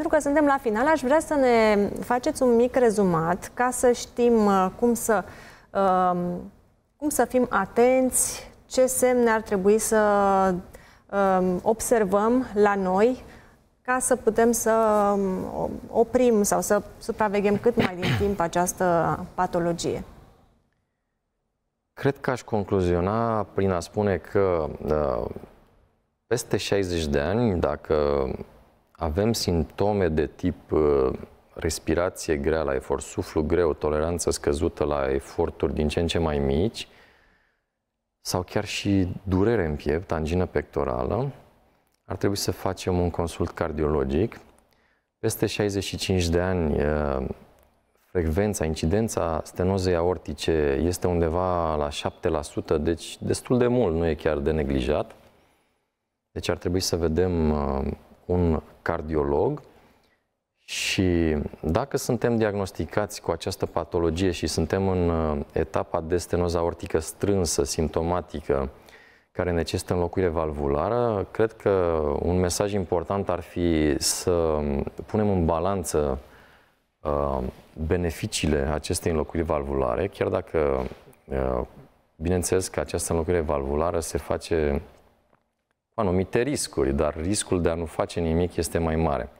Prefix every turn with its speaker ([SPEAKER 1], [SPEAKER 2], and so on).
[SPEAKER 1] Pentru că suntem la final, aș vrea să ne faceți un mic rezumat ca să știm uh, cum să, um, cum să fim atenți, ce semne ar trebui să um, observăm la noi ca să putem să um, oprim sau să supraveghem cât mai din timp această patologie.
[SPEAKER 2] Cred că aș concluziona prin a spune că uh, peste 60 de ani, dacă avem simptome de tip uh, respirație grea la efort, suflu greu, toleranță scăzută la eforturi din ce în ce mai mici, sau chiar și durere în piept, angină pectorală, ar trebui să facem un consult cardiologic. Peste 65 de ani, uh, frecvența, incidența stenozei aortice este undeva la 7%, deci destul de mult, nu e chiar de neglijat. Deci ar trebui să vedem uh, un cardiolog și dacă suntem diagnosticați cu această patologie și suntem în uh, etapa de stenoza aortică strânsă, simptomatică, care necesită înlocuire valvulară, cred că un mesaj important ar fi să punem în balanță uh, beneficiile acestei înlocuiri valvulare, chiar dacă, uh, bineînțeles că această înlocuire valvulară se face cu anumite riscuri, dar riscul de a nu face nimic este mai mare.